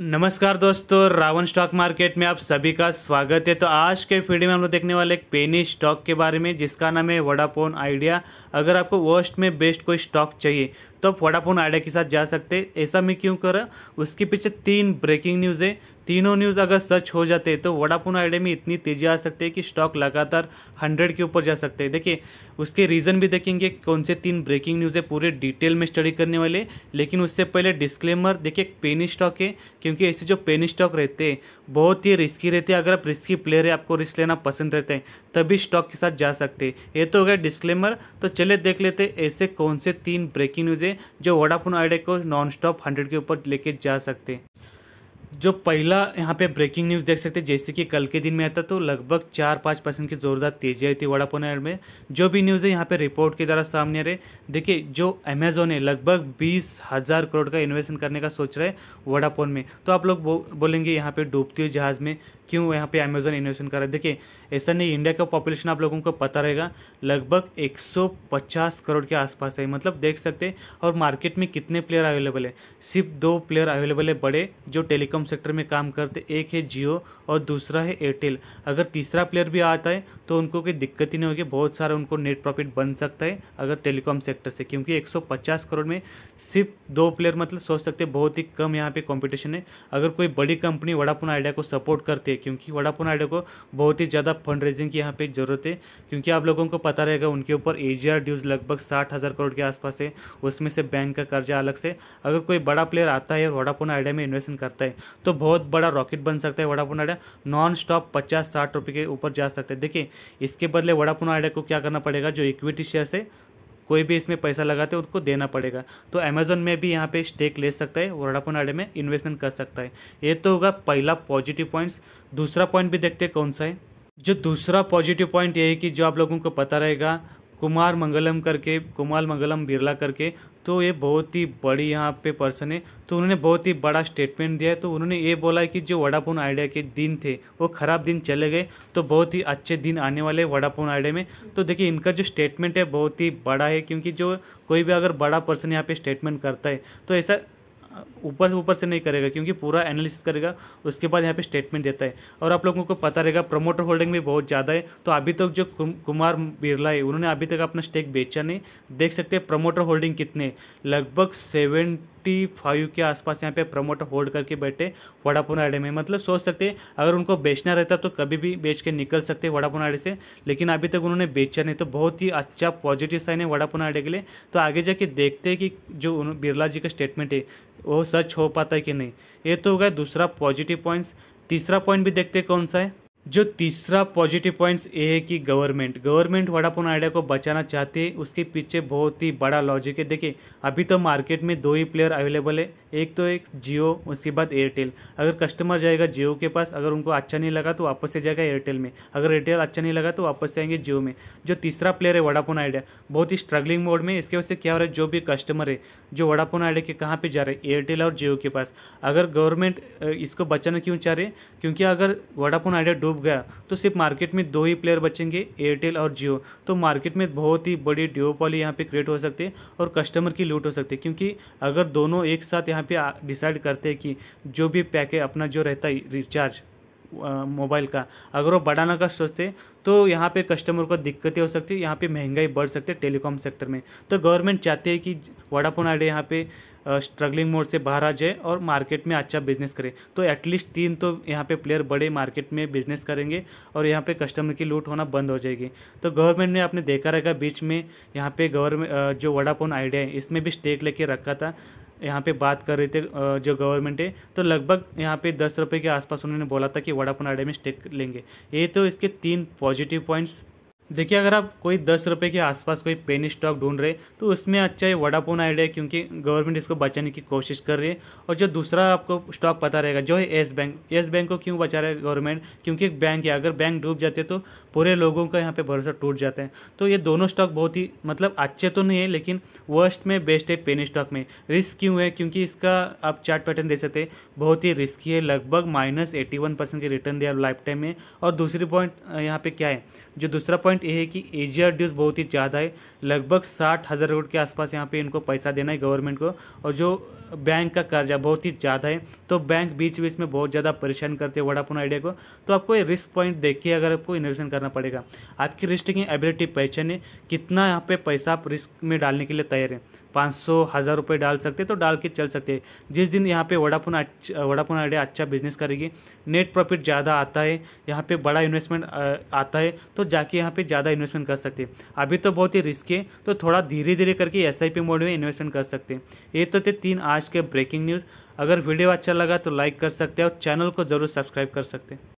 नमस्कार दोस्तों Ravan stock market में आप सभी का स्वागत है तो आज के वीडियो में हम लोग देखने वाले एक पेनी स्टॉक के बारे में जिसका नाम है वडाफोन आइडिया अगर आपको वर्स्ट में बेस्ट कोई स्टॉक चाहिए तो आप वोडाफोन आइडिया के साथ जा सकते ऐसा मैं क्यों करा उसके पीछे तीन ब्रेकिंग न्यूज़ है तीनों न्यूज़ अगर सच हो जाते तो वोडाफोन आइडिया में इतनी तेज़ी आ सकती है कि स्टॉक लगातार हंड्रेड के ऊपर जा सकते हैं देखिए उसके रीज़न भी देखेंगे कौन से तीन ब्रेकिंग न्यूज़ है पूरे डिटेल में स्टडी करने वाले लेकिन उससे पहले डिस्क्लेमर देखिए पेनी स्टॉक है क्योंकि ऐसे जो पेनी स्टॉक रहते हैं बहुत ही रिस्की रहते हैं अगर आप रिस्की प्लेयर है आपको रिस्क लेना पसंद रहते हैं तभी स्टॉक के साथ जा सकते ये तो हो गया डिस्क्लेमर तो चले देख लेते ऐसे कौन से तीन ब्रेकिंग न्यूज़ जो वोडाफोन आइडिया को नॉन स्टॉप हंड्रेड के ऊपर लेके जा सकते हैं जो पहला यहाँ पे ब्रेकिंग न्यूज़ देख सकते हैं जैसे कि कल के दिन में आता तो लगभग चार पाँच परसेंट की ज़ोरदार तेजी आई थी वड़ापोन में जो भी न्यूज़ है यहाँ पे रिपोर्ट के द्वारा सामने आ रहे देखिए जो अमेजोन है लगभग बीस हज़ार करोड़ का इन्वेस्टमेंट करने का सोच रहा है वड़ापोन में तो आप लोग बो, बोलेंगे यहाँ पर डूबती हुई जहाज़ में क्यों यहाँ पर अमेजोन इन्वेस्टमेंट कर रहा है देखिए ऐसा नहीं इंडिया का पॉपुलेशन आप लोगों को पता रहेगा लगभग एक करोड़ के आसपास है मतलब देख सकते और मार्केट में कितने प्लेयर अवेलेबल है सिर्फ दो प्लेयर अवेलेबल है बड़े जो टेलीकॉम टेलीकॉम सेक्टर में काम करते एक है जियो और दूसरा है एयरटेल अगर तीसरा प्लेयर भी आता है तो उनको कोई दिक्कत ही नहीं होगी बहुत सारा उनको नेट प्रॉफिट बन सकता है अगर टेलीकॉम सेक्टर से क्योंकि 150 करोड़ में सिर्फ दो प्लेयर मतलब सोच सकते हैं बहुत ही कम यहाँ पे कॉम्पिटिशन है अगर कोई बड़ी कंपनी वडापुन आइडिया को सपोर्ट करती है क्योंकि वडापुन आइडिया को बहुत ही ज़्यादा फंड रेजिंग की यहाँ पर ज़रूरत है क्योंकि आप लोगों को पता रहेगा उनके ऊपर ए ड्यूज़ लगभग साठ हज़ार करोड़ के आसपास है उसमें से बैंक का कर्जा अलग से अगर कोई बड़ा प्लेयर आता है और वडापोन आइडिया में इन्वेस्टमेंट करता है तो बहुत बड़ा रॉकेट बन सकता है वडापुन आइडिया नॉन स्टॉप पचास साठ रुपये के ऊपर जा सकते हैं देखिए इसके बदले वडापुन आइडिया को क्या करना पड़ेगा जो इक्विटी शेयर है कोई भी इसमें पैसा लगाते हैं उनको देना पड़ेगा तो अमेजोन में भी यहाँ पे स्टेक ले सकता है वडापुन आइडिया में इन्वेस्टमेंट कर सकता है ये तो होगा पहला पॉजिटिव पॉइंट्स दूसरा पॉइंट भी देखते हैं कौन सा है जो दूसरा पॉजिटिव पॉइंट ये है कि जो आप लोगों को पता रहेगा कुमार मंगलम करके कुमार मंगलम बिरला करके तो ये बहुत ही बड़ी यहाँ पे पर्सन है तो उन्होंने बहुत ही बड़ा स्टेटमेंट दिया है तो उन्होंने ये बोला है कि जो वडाफोन आइडिया के दिन थे वो ख़राब दिन चले गए तो बहुत ही अच्छे दिन आने वाले वडाफोन आइडिया में तो देखिए इनका जो स्टेटमेंट है बहुत ही बड़ा है क्योंकि जो कोई भी अगर बड़ा पर्सन यहाँ पर स्टेटमेंट करता है तो ऐसा ऊपर से ऊपर से नहीं करेगा क्योंकि पूरा एनालिसिस करेगा उसके बाद यहाँ पे स्टेटमेंट देता है और आप लोगों को पता रहेगा प्रमोटर होल्डिंग भी बहुत ज़्यादा है तो अभी तक जो कुमार बिरला है उन्होंने अभी तक अपना स्टेक बेचा नहीं देख सकते प्रमोटर होल्डिंग कितने लगभग सेवन फाइव के आसपास यहाँ पे प्रमोटर होल्ड करके बैठे वडाफोन आइडिया में मतलब सोच सकते अगर उनको बेचना रहता तो कभी भी बेच के निकल सकते वडाफोन आइडिया से लेकिन अभी तक उन्होंने बेचा नहीं तो बहुत ही अच्छा पॉजिटिव साइन है वडाफोन आइडिया के लिए तो आगे जाके देखते हैं कि जो बिरला जी का स्टेटमेंट है वो सच हो पाता है कि नहीं ये तो हो गया दूसरा पॉजिटिव पॉइंट्स तीसरा पॉइंट भी देखते हैं कौन सा है जो तीसरा पॉजिटिव पॉइंट्स ये है कि गवर्नमेंट गवर्नमेंट वडाफोन आइडिया को बचाना चाहती है उसके पीछे बहुत ही बड़ा लॉजिक है देखिए अभी तो मार्केट में दो ही प्लेयर अवेलेबल है एक तो एक जियो उसके बाद एयरटेल अगर कस्टमर जाएगा जियो के पास अगर उनको अच्छा नहीं लगा तो वापस से जाएगा एयरटेल में अगर एयरटेल अच्छा नहीं लगा तो वापस से आएंगे जियो में जो तीसरा प्लेयर है वडाफोन आइडिया बहुत ही स्ट्रगलिंग मोड में इसके वजह से क्या हो रहा है जो भी कस्टमर है जो वडाफोन आइडिया के कहाँ पर जा रहे हैं एयरटेल और जियो के पास अगर गवर्नमेंट इसको बचाना क्यों चाह रहे क्योंकि अगर वडाफोन आइडिया डूब डूब गया तो सिर्फ मार्केट में दो ही प्लेयर बचेंगे एयरटेल और जियो तो मार्केट में बहुत ही बड़ी डिओपॉली यहाँ पे क्रिएट हो सकती है और कस्टमर की लूट हो सकती है क्योंकि अगर दोनों एक साथ यहाँ पे डिसाइड करते हैं कि जो भी पैकेज अपना जो रहता है रिचार्ज मोबाइल का अगर वो बढ़ाना का सोचते तो यहाँ पे कस्टमर को दिक्कतें हो सकती है यहाँ पे महंगाई बढ़ सकती है टेलीकॉम सेक्टर में तो गवर्नमेंट चाहती है कि वडापोन आइडिया यहाँ पे स्ट्रगलिंग मोड से बाहर आ जाए और मार्केट में अच्छा बिजनेस करे तो एटलीस्ट तीन तो यहाँ पे प्लेयर बड़े मार्केट में बिजनेस करेंगे और यहाँ पे कस्टमर की लूट होना बंद हो जाएगी तो गवर्नमेंट ने आपने देखा रहेगा बीच में यहाँ पे गवर्नमेंट जो वडाफोन आइडिया है इसमें भी स्टेक लेके रखा था यहाँ पे बात कर रहे थे जो गवर्नमेंट है तो लगभग यहाँ पे दस रुपये के आसपास उन्होंने बोला था कि वडाफोन आइडिया में स्टेक लेंगे ये तो इसके तीन पॉजिटिव positive points देखिए अगर आप कोई दस रुपये के आसपास कोई पेन स्टॉक ढूंढ रहे तो उसमें अच्छा है वडाफोन आइडिया क्योंकि गवर्नमेंट इसको बचाने की कोशिश कर रही है और जो दूसरा आपको स्टॉक पता रहेगा जो है येस बैंक येस बैंक को क्यों बचा रहा है गवर्नमेंट क्योंकि एक बैंक है अगर बैंक डूब जाते तो पूरे लोगों का यहाँ पर भरोसा टूट जाता है तो ये दोनों स्टॉक बहुत ही मतलब अच्छे तो नहीं है लेकिन वर्स्ट में बेस्ट है पेन स्टॉक में रिस्क क्यों है क्योंकि इसका आप चार्ट पैटर्न देख सकते हैं बहुत ही रिस्की है लगभग माइनस एटी वन परसेंट के रिटर्न दिया लाइफ टाइम में और दूसरी पॉइंट यहाँ पर क्या है जो दूसरा पॉइंट पॉइंट ये है कि एजीआर ड्यूज बहुत ही ज़्यादा है लगभग साठ हज़ार करोड़ के आसपास यहाँ पे इनको पैसा देना है गवर्नमेंट को और जो बैंक का कर्जा बहुत ही ज़्यादा है तो बैंक बीच बीच में बहुत ज़्यादा परेशान करते हैं वड़ापुन आइडिया को तो आपको ये रिस्क पॉइंट देख के अगर आपको इन्वेस्टमेंट करना पड़ेगा आपकी रिस्क की एबिलिटी है कितना यहाँ पे पैसा आप रिस्क में डालने के लिए तैयार है पाँच सौ हज़ार रुपये डाल सकते तो डाल के चल सकते जिस दिन यहाँ पे वडाफोन अच्छा वडाफोन आइडिया अच्छा बिजनेस करेगी नेट प्रॉफिट ज़्यादा आता है यहाँ पे बड़ा इन्वेस्टमेंट आता है तो जाके यहाँ पे ज़्यादा इन्वेस्टमेंट कर सकते अभी तो बहुत ही रिस्क है तो थोड़ा धीरे धीरे करके एस मोड में इन्वेस्टमेंट कर सकते ये तो थे तीन आज के ब्रेकिंग न्यूज़ अगर वीडियो अच्छा लगा तो लाइक कर सकते हैं और चैनल को ज़रूर सब्सक्राइब कर सकते हैं